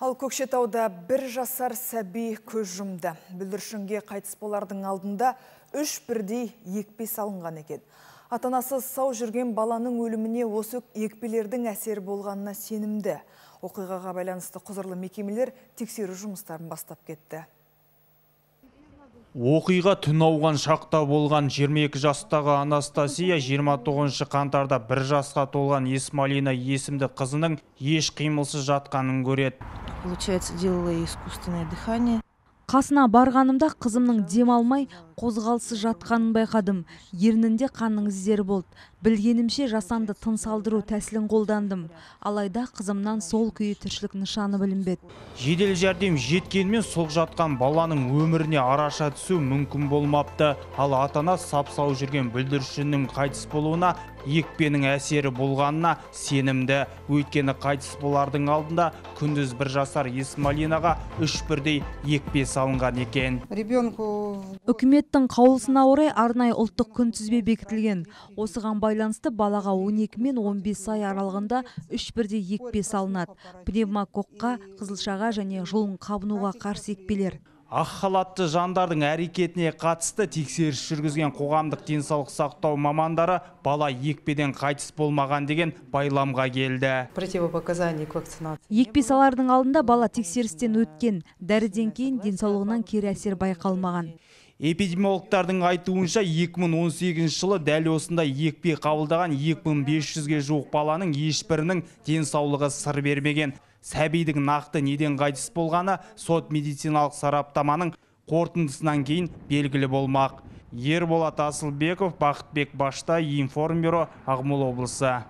Ал Көкшетауда бір жасар сәби көз жұмды. Бүлдіршінге қайтыс болардың алдында үш бірдей екпе салынған екен. Атанасы сау жүрген баланың өліміне осы екпелердің әсер болғанына сенімді. Оқиғаға байланысты құзырлы мекемелер тексеру жұмыстарын бастап кетті. Оқиға түн ауған шақта болған 22 жастағы Анастасия 29 қантарда бір жасқа толған Есмалина есімді қызының еш қимылсыз жатқанын көреді получается делала искусственное дыхание қасына барғанымда қызымның алмай қозғалысы жатқанын байқадым ернінде қанның іздері болды білгенімше жасанды тыныс алдыру тәсілін қолдандым алайда қызымнан сол күйі тіршілік нышаны білінбеді жедел жәрдем жеткенмен сол жатқан баланың өміріне араша түсу мүмкін болмапты ал ата ана сап сау жүрген бүлдіршіннің қайтыс болуына екпенің әсері болғанына сенімді өйткені қайтыс болардың алдында күндіз бір жасар есмалинаға үш бірдей екпе салынған екен үкіметтің қаулысына орай арнайы ұлттық күнтізбе бекітілген осыған байланысты балаға 12 мен 15 ай аралығында үш бірдей екпе салынады пневмококқа қызылшаға және жолын қабынуға қарсы екпелер ақ халатты жандардың әрекетіне қатысты тексеріс жүргізген қоғамдық денсаулық сақтау мамандары бала екпеден қайтыс болмаған деген байламға келді противопоказаний к вакцинации екпе салардың алдында бала тексерістен өткен дәріден кейін денсаулығынан кері әсер байқалмаған эпидемиологтардың айтуынша 2018 жылы дәл осында екпе қабылдаған 2500-ге жуық баланың ешбірінің денсаулығы сыр бермеген сәбидің нақты неден қайтыс болғаны сот медициналық сараптаманың қорытындысынан кейін белгілі болмақ ерболат асылбеков бақытбек башта информбюро ақмола облысы